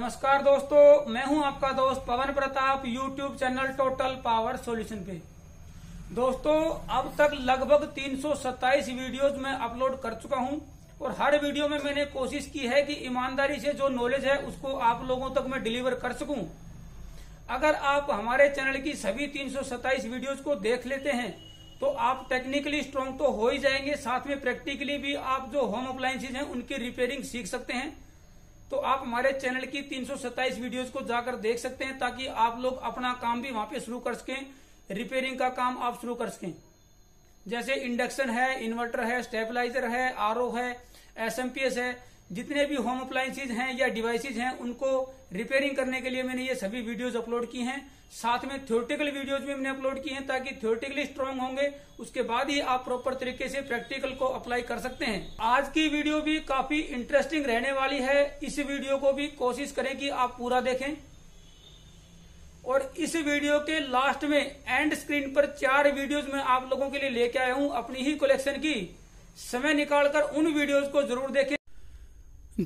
नमस्कार दोस्तों मैं हूं आपका दोस्त Pavan Pratap YouTube channel Total Power Solution पे दोस्तों अब तक लगभग तीन वीडियोस मैं अपलोड कर चुका हूं और हर वीडियो में मैंने कोशिश की है कि ईमानदारी से जो नॉलेज है उसको आप लोगों तक मैं डिलीवर कर सकूं अगर आप हमारे चैनल की सभी तीन वीडियोस को देख लेते हैं तो आप टेक्निकली स्ट्रांग तो हो ही जाएंगे साथ में प्रैक्टिकली भी आप जो होम अप्लायसेज हैं उनकी रिपेयरिंग सीख सकते हैं तो आप हमारे चैनल की 327 वीडियोस को जाकर देख सकते हैं ताकि आप लोग अपना काम भी वहां पे शुरू कर सकें रिपेयरिंग का काम आप शुरू कर सकें जैसे इंडक्शन है इन्वर्टर है स्टेबलाइजर है आर है एस है जितने भी होम अप्लायसेज हैं या डिवाइसेज हैं उनको रिपेयरिंग करने के लिए मैंने ये सभी वीडियोज अपलोड की हैं साथ में थ्योरेटिकल वीडियोज भी मैंने अपलोड की हैं ताकि थ्योरेटिकली स्ट्रांग होंगे उसके बाद ही आप प्रॉपर तरीके से प्रैक्टिकल को अप्लाई कर सकते हैं आज की वीडियो भी काफी इंटरेस्टिंग रहने वाली है इस वीडियो को भी कोशिश करें कि आप पूरा देखें और इस वीडियो के लास्ट में एंड स्क्रीन पर चार वीडियोज मैं आप लोगों के लिए लेके आया हूं अपनी ही कलेक्शन की समय निकालकर उन वीडियोज को जरूर देखें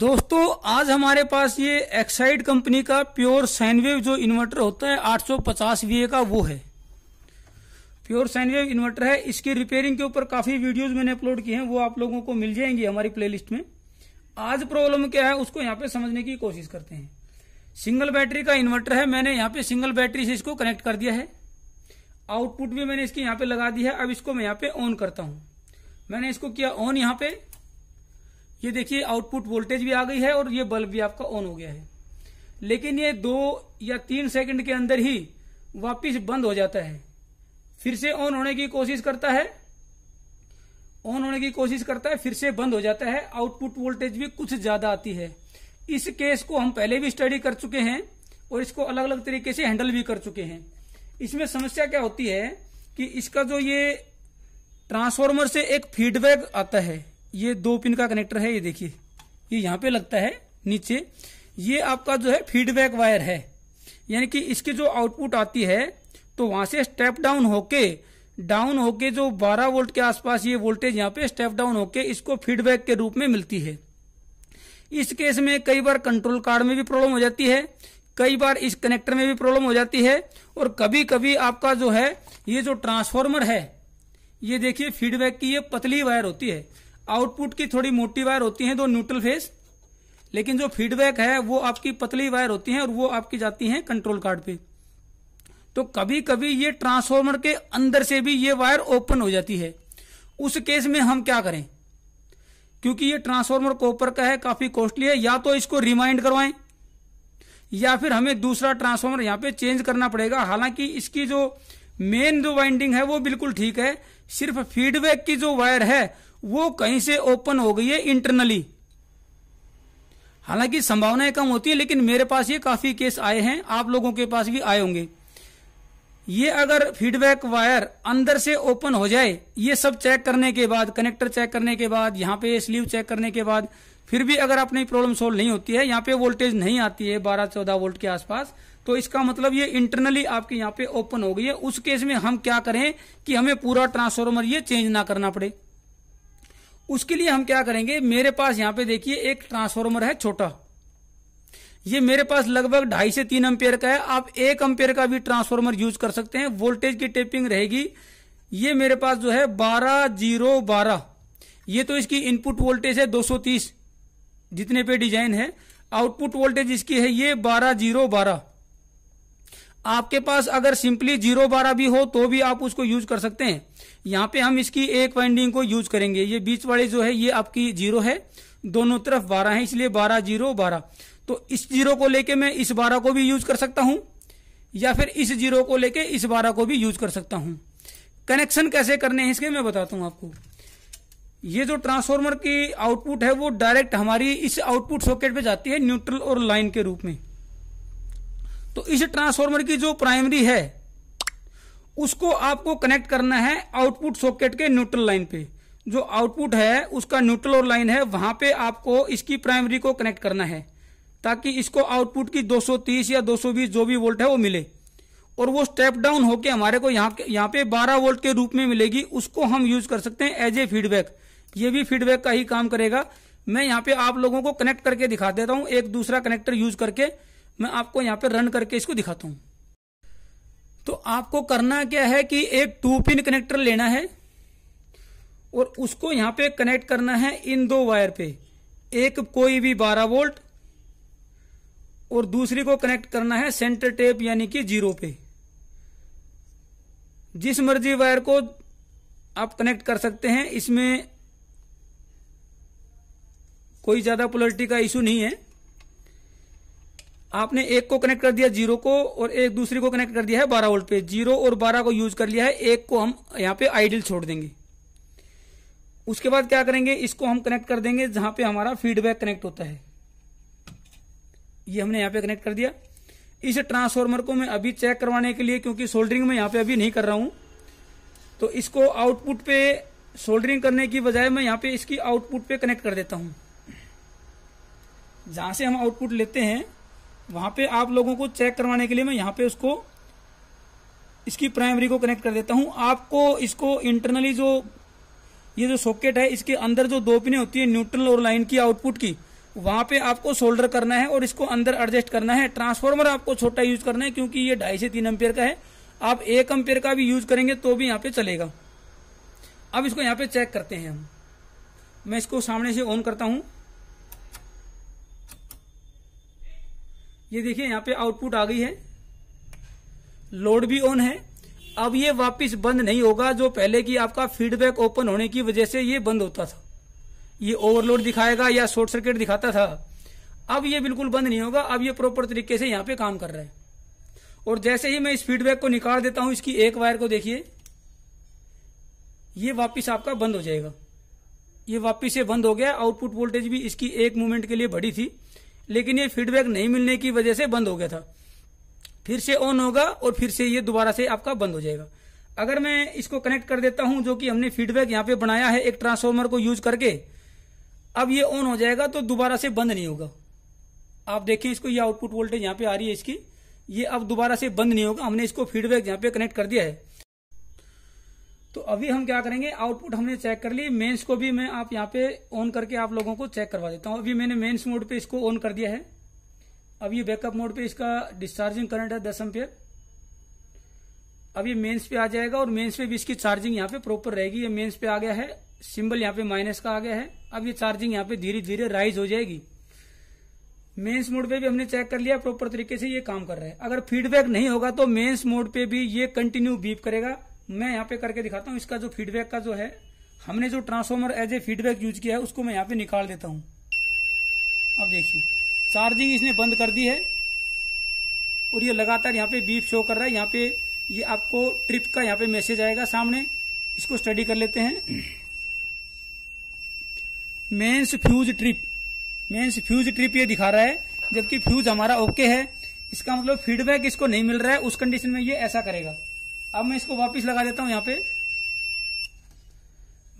दोस्तों आज हमारे पास ये एक्साइड कंपनी का प्योर साइनवेव जो इन्वर्टर होता है 850 वीए का वो है प्योर साइनवेव इन्वर्टर है इसकी रिपेयरिंग के ऊपर काफी वीडियोस मैंने अपलोड किए हैं वो आप लोगों को मिल जाएंगी हमारी प्लेलिस्ट में आज प्रॉब्लम क्या है उसको यहाँ पे समझने की कोशिश करते हैं सिंगल बैटरी का इन्वर्टर है मैंने यहाँ पे सिंगल बैटरी से इसको कनेक्ट कर दिया है आउटपुट भी मैंने इसकी यहाँ पे लगा दी है अब इसको मैं यहाँ पे ऑन करता हूँ मैंने इसको किया ऑन यहाँ पे ये देखिए आउटपुट वोल्टेज भी आ गई है और ये बल्ब भी आपका ऑन हो गया है लेकिन ये दो या तीन सेकंड के अंदर ही वापिस बंद हो जाता है फिर से ऑन होने की कोशिश करता है ऑन होने की कोशिश करता है फिर से बंद हो जाता है आउटपुट वोल्टेज भी कुछ ज्यादा आती है इस केस को हम पहले भी स्टडी कर चुके हैं और इसको अलग अलग तरीके से हैंडल भी कर चुके हैं इसमें समस्या क्या होती है कि इसका जो ये ट्रांसफॉर्मर से एक फीडबैक आता है ये दो पिन का कनेक्टर है ये देखिए ये यहाँ पे लगता है नीचे ये आपका जो है फीडबैक वायर है यानी कि इसकी जो आउटपुट आती है तो वहां से स्टेप डाउन होके डाउन होके जो 12 वोल्ट के आसपास ये वोल्टेज यहाँ पे स्टेप डाउन होके इसको फीडबैक के रूप में मिलती है इस केस में कई बार कंट्रोल कार्ड में भी प्रॉब्लम हो जाती है कई बार इस कनेक्टर में भी प्रॉब्लम हो जाती है और कभी कभी आपका जो है ये जो ट्रांसफॉर्मर है ये देखिए फीडबैक की ये पतली वायर होती है आउटपुट की थोड़ी मोटी वायर होती है दो न्यूट्रल फेस लेकिन जो फीडबैक है वो आपकी पतली वायर होती है और वो आपकी जाती है कंट्रोल कार्ड पे तो कभी कभी ये ट्रांसफॉर्मर के अंदर से भी ये वायर ओपन हो जाती है उस केस में हम क्या करें क्योंकि ये ट्रांसफॉर्मर कॉपर का है काफी कॉस्टली है या तो इसको रिमाइंड करवाएं या फिर हमें दूसरा ट्रांसफॉर्मर यहां पे चेंज करना पड़ेगा हालांकि इसकी जो मेन जो वाइंडिंग है वो बिल्कुल ठीक है सिर्फ फीडबैक की जो वायर है वो कहीं से ओपन हो गई है इंटरनली हालांकि संभावनाएं कम होती है लेकिन मेरे पास ये काफी केस आए हैं आप लोगों के पास भी आए होंगे ये अगर फीडबैक वायर अंदर से ओपन हो जाए ये सब चेक करने के बाद कनेक्टर चेक करने के बाद यहां पे स्लीव चेक करने के बाद फिर भी अगर अपनी प्रॉब्लम सोल्व नहीं होती है यहां पे वोल्टेज नहीं आती है बारह चौदह वोल्ट के आसपास तो इसका मतलब ये इंटरनली आपके यहां पे ओपन हो गई है उस केस में हम क्या करें कि हमें पूरा ट्रांसफॉर्मर ये चेंज ना करना पड़े उसके लिए हम क्या करेंगे मेरे पास यहां पे देखिए एक ट्रांसफॉर्मर है छोटा ये मेरे पास लगभग ढाई से तीन एम्पेयर का है आप एक एम्पेयर का भी ट्रांसफॉर्मर यूज कर सकते हैं वोल्टेज की टेपिंग रहेगी ये मेरे पास जो है बारह जीरो बारह ये तो इसकी इनपुट वोल्टेज है 230 जितने पे डिजाइन है आउटपुट वोल्टेज इसकी है ये बारह जीरो बारह आपके पास अगर सिंपली जीरो बारह भी हो तो भी आप उसको यूज कर सकते हैं यहाँ पे हम इसकी एक वाइंडिंग को यूज करेंगे ये बीच वाले जो है ये आपकी जीरो है दोनों तरफ बारह है इसलिए बारह जीरो बारह तो इस जीरो को लेके मैं इस बारह को भी यूज कर सकता हूं या फिर इस जीरो को लेके इस बारह को भी यूज कर सकता हूं कनेक्शन कैसे करने हैं इसके मैं बताता हूं आपको ये जो ट्रांसफार्मर की आउटपुट है वो डायरेक्ट हमारी इस आउटपुट सॉकेट पे जाती है न्यूट्रल और लाइन के रूप में तो इस ट्रांसफार्मर की जो प्राइमरी है उसको आपको कनेक्ट करना है आउटपुट सॉकेट के न्यूट्रल लाइन पे जो आउटपुट है उसका न्यूट्रल और लाइन है वहां पे आपको इसकी प्राइमरी को कनेक्ट करना है ताकि इसको आउटपुट की 230 या 220 जो भी वोल्ट है वो मिले और वो स्टेप डाउन होके हमारे को यहाँ यहाँ पे 12 वोल्ट के रूप में मिलेगी उसको हम यूज कर सकते हैं एज ए फीडबैक ये भी फीडबैक का ही काम करेगा मैं यहाँ पे आप लोगों को कनेक्ट करके दिखा देता हूँ एक दूसरा कनेक्टर यूज करके मैं आपको यहाँ पे रन करके इसको दिखाता हूँ तो आपको करना क्या है कि एक टू पिन कनेक्टर लेना है और उसको यहां पे कनेक्ट करना है इन दो वायर पे एक कोई भी 12 वोल्ट और दूसरी को कनेक्ट करना है सेंटर टेप यानी कि जीरो पे जिस मर्जी वायर को आप कनेक्ट कर सकते हैं इसमें कोई ज्यादा पोलिटी का इशू नहीं है आपने एक को कनेक्ट कर दिया जीरो को और एक दूसरे को कनेक्ट कर दिया है बारह वोल्ट पे जीरो और बारह को यूज कर लिया है एक को हम यहाँ पे आइडियल छोड़ देंगे उसके बाद क्या करेंगे इसको हम कनेक्ट कर देंगे जहां पे हमारा फीडबैक कनेक्ट होता है ये हमने यहाँ पे कनेक्ट कर दिया इस ट्रांसफॉर्मर को मैं अभी चेक करवाने के लिए क्योंकि सोल्डरिंग में यहाँ पे अभी नहीं कर रहा हूं तो इसको आउटपुट पे सोल्डरिंग करने की बजाय मैं यहाँ पे इसकी आउटपुट पे कनेक्ट कर देता हूं जहां से हम आउटपुट लेते हैं वहां पे आप लोगों को चेक करवाने के लिए मैं यहाँ पे उसको इसकी प्राइमरी को कनेक्ट कर देता हूं आपको इसको इंटरनली जो ये जो सॉकेट है इसके अंदर जो दो पिने होती है न्यूट्रल और लाइन की आउटपुट की वहां पे आपको सोल्डर करना है और इसको अंदर एडजस्ट करना है ट्रांसफॉर्मर आपको छोटा यूज करना है क्योंकि ये ढाई से तीन एम्पेयर का है आप एक एम्पेयर का भी यूज करेंगे तो भी यहाँ पे चलेगा अब इसको यहाँ पे चेक करते हैं हम मैं इसको सामने से ऑन करता हूं ये देखिए यहाँ पे आउटपुट आ गई है लोड भी ऑन है अब ये वापस बंद नहीं होगा जो पहले की आपका फीडबैक ओपन होने की वजह से ये बंद होता था ये ओवरलोड दिखाएगा या शॉर्ट सर्किट दिखाता था अब ये बिल्कुल बंद नहीं होगा अब ये प्रॉपर तरीके से यहाँ पे काम कर रहा है और जैसे ही मैं इस फीडबैक को निकाल देता हूं इसकी एक वायर को देखिए ये वापिस आपका बंद हो जाएगा ये वापिस से बंद हो गया आउटपुट वोल्टेज भी इसकी एक मूवमेंट के लिए बढ़ी थी लेकिन ये फीडबैक नहीं मिलने की वजह से बंद हो गया था फिर से ऑन होगा और फिर से ये दोबारा से आपका बंद हो जाएगा अगर मैं इसको कनेक्ट कर देता हूं जो कि हमने फीडबैक यहां पे बनाया है एक ट्रांसफॉर्मर को यूज करके अब ये ऑन हो जाएगा तो दोबारा से बंद नहीं होगा आप देखें इसको ये आउटपुट वोल्टेज यहां पे आ रही है इसकी ये अब दोबारा से बंद नहीं होगा हमने इसको फीडबैक यहां पे कनेक्ट कर दिया है तो अभी हम क्या करेंगे आउटपुट हमने चेक कर ली मेंस को भी मैं आप यहाँ पे ऑन करके आप लोगों को चेक करवा देता हूँ अभी मैंने मेंस मोड पे इसको ऑन कर दिया है अब ये बैकअप मोड पे इसका डिस्चार्जिंग करंट है दस एम्पियर अब ये मेंस पे आ जाएगा और मेंस पे भी इसकी चार्जिंग यहाँ पे प्रॉपर रहेगी ये मेन्स पे आ गया है सिंबल यहाँ पे माइनस का आ गया है अब ये चार्जिंग यहाँ पे धीरे धीरे राइज हो जाएगी मेन्स मोड पे भी हमने चेक कर लिया प्रॉपर तरीके से ये काम कर रहा है अगर फीडबैक नहीं होगा तो मेन्स मोड पे भी ये कंटिन्यू बीप करेगा मैं यहाँ पे करके दिखाता हूँ इसका जो फीडबैक का जो है हमने जो transformer as a feedback use किया है उसको मैं यहाँ पे निकाल देता हूँ अब देखिए चार्जिंग इसने बंद कर दी है और ये लगातार यहाँ पे बीप शो कर रहा है यहाँ पे ये आपको ट्रिप का यहाँ पे मैसेज आएगा सामने इसको स्टडी कर लेते हैं mains fuse trip mains fuse trip ये दिखा रहा है जबकि फ्यूज हमारा ओके है इसका मतलब फीडबैक इसको नहीं मिल रहा है उस कंडीशन में ये ऐसा करेगा अब मैं इसको वापस लगा देता हूं यहां पे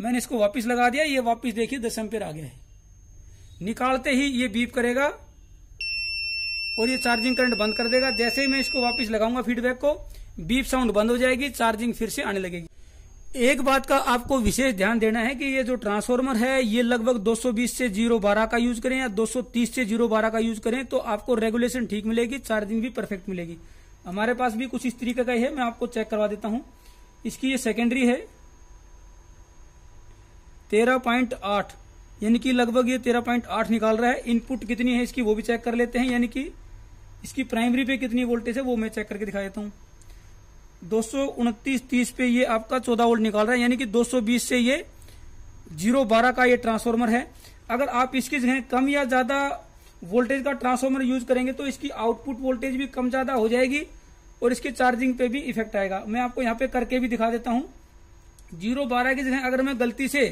मैंने इसको वापस लगा दिया ये वापस देखिए दस एम्पियर आ गया है निकालते ही ये बीप करेगा और ये चार्जिंग करंट बंद कर देगा जैसे ही मैं इसको वापस लगाऊंगा फीडबैक को बीप साउंड बंद हो जाएगी चार्जिंग फिर से आने लगेगी एक बात का आपको विशेष ध्यान देना है कि ये जो ट्रांसफार्मर है ये लगभग 220 से 012 का यूज करें या 230 से 012 का यूज करें तो आपको रेगुलेशन ठीक मिलेगी चार्जिंग भी परफेक्ट मिलेगी हमारे पास भी कुछ इस तरीके का ही है मैं आपको चेक करवा देता हूं इसकी ये सेकेंडरी है तेरह पॉइंट आठ यानी कि लगभग ये तेरह पॉइंट आठ निकाल रहा है इनपुट कितनी है इसकी वो भी चेक कर लेते हैं यानी कि इसकी प्राइमरी पे कितनी वोल्टेज है वो मैं चेक करके दिखा देता हूँ दो सौ उनतीस तीस पे ये आपका चौदह वोल्ट निकाल रहा है यानी कि 220 से ये जीरो बारह का ये ट्रांसफॉर्मर है अगर आप इसकी जगह कम या ज्यादा वोल्टेज का ट्रांसफॉर्मर यूज करेंगे तो इसकी आउटपुट वोल्टेज भी कम ज्यादा हो जाएगी और इसके चार्जिंग पे भी इफेक्ट आएगा मैं आपको यहाँ पे करके भी दिखा देता हूँ जीरो बारह की जगह अगर मैं गलती से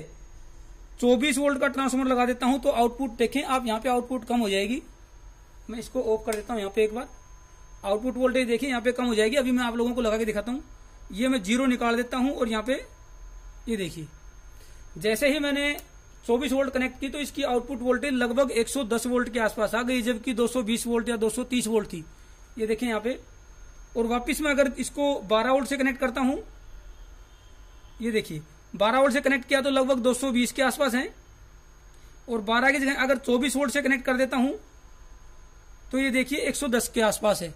चौबीस वोल्ट का ट्रांसफॉर्मर लगा देता हूँ तो आउटपुट देखें आप यहाँ पे आउटपुट कम हो जाएगी मैं इसको ऑफ कर देता हूँ यहाँ पे एक बार आउटपुट वोल्टेज देखिए यहाँ पे कम हो जाएगी अभी मैं आप लोगों को लगा के दिखाता हूँ ये मैं जीरो निकाल देता हूँ और यहाँ पे ये देखिए जैसे ही मैंने 24 वोल्ट कनेक्ट की तो इसकी आउटपुट वोल्टेज लगभग 110 वोल्ट के आसपास आ गई जबकि 220 वोल्ट या 230 वोल्ट थी ये देखें यहाँ पे और वापस मैं अगर इसको 12 वोल्ट से कनेक्ट करता हूं ये देखिए 12 वोल्ट से कनेक्ट किया तो लगभग 220 के आसपास है और 12 की जगह अगर 24 वोल्ट से कनेक्ट कर देता हूं तो ये देखिए एक के आसपास है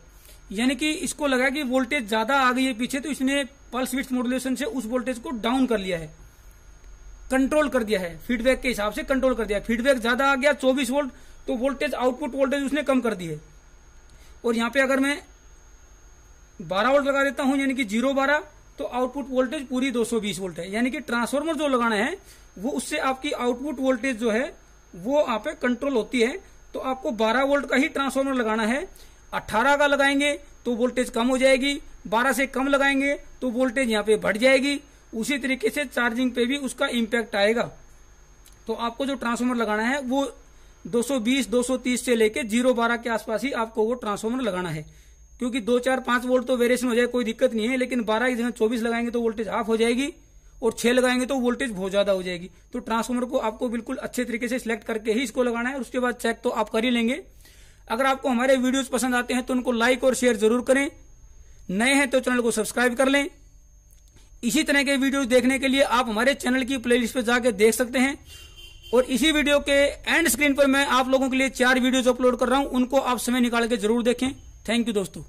यानी कि इसको लगा कि वोल्टेज ज्यादा आ गई है पीछे तो इसने पल्स विथ मॉडुलेशन से उस वोल्टेज को डाउन कर लिया है कंट्रोल कर दिया है फीडबैक के हिसाब से कंट्रोल कर दिया फीडबैक ज्यादा आ गया चौबीस वोल्ट तो वोल्टेज आउटपुट वोल्टेज उसने कम कर दी है और यहां पे अगर मैं 12 वोल्ट लगा देता हूं यानी कि जीरो बारह तो आउटपुट वोल्टेज पूरी 220 वोल्ट है यानी कि ट्रांसफार्मर जो लगाना है वो उससे आपकी आउटपुट वोल्टेज जो है वो आप पे कंट्रोल होती है तो आपको 12 वोल्ट का ही ट्रांसफार्मर लगाना है 18 का लगाएंगे तो वोल्टेज कम हो जाएगी 12 से कम लगाएंगे तो वोल्टेज यहाँ पे बढ़ जाएगी उसी तरीके से चार्जिंग पे भी उसका इम्पैक्ट आएगा तो आपको जो ट्रांसफॉर्मर लगाना है वो 220, 230 से लेके जीरो बारह के आसपास ही आपको वो ट्रांसफॉर्मर लगाना है क्योंकि दो चार पांच वोल्ट तो वेरिएशन हो जाए कोई दिक्कत नहीं है लेकिन बारह की जगह चौबीस लगाएंगे तो वोल्टेज हाफ हो जाएगी और छह लगाएंगे तो वोल्टेज बहुत ज्यादा हो जाएगी तो ट्रांसफॉर्मर को आपको बिल्कुल अच्छे तरीके से सिलेक्ट करके ही इसको लगाना है और उसके बाद चेक तो आप कर ही लेंगे अगर आपको हमारे वीडियोज पसंद आते हैं तो उनको लाइक और शेयर जरूर करें नए हैं तो चैनल को सब्सक्राइब कर लें इसी तरह के वीडियो देखने के लिए आप हमारे चैनल की प्लेलिस्ट पर जाकर देख सकते हैं और इसी वीडियो के एंड स्क्रीन पर मैं आप लोगों के लिए चार वीडियोज अपलोड कर रहा हूं उनको आप समय निकाल के जरूर देखें थैंक यू दोस्तों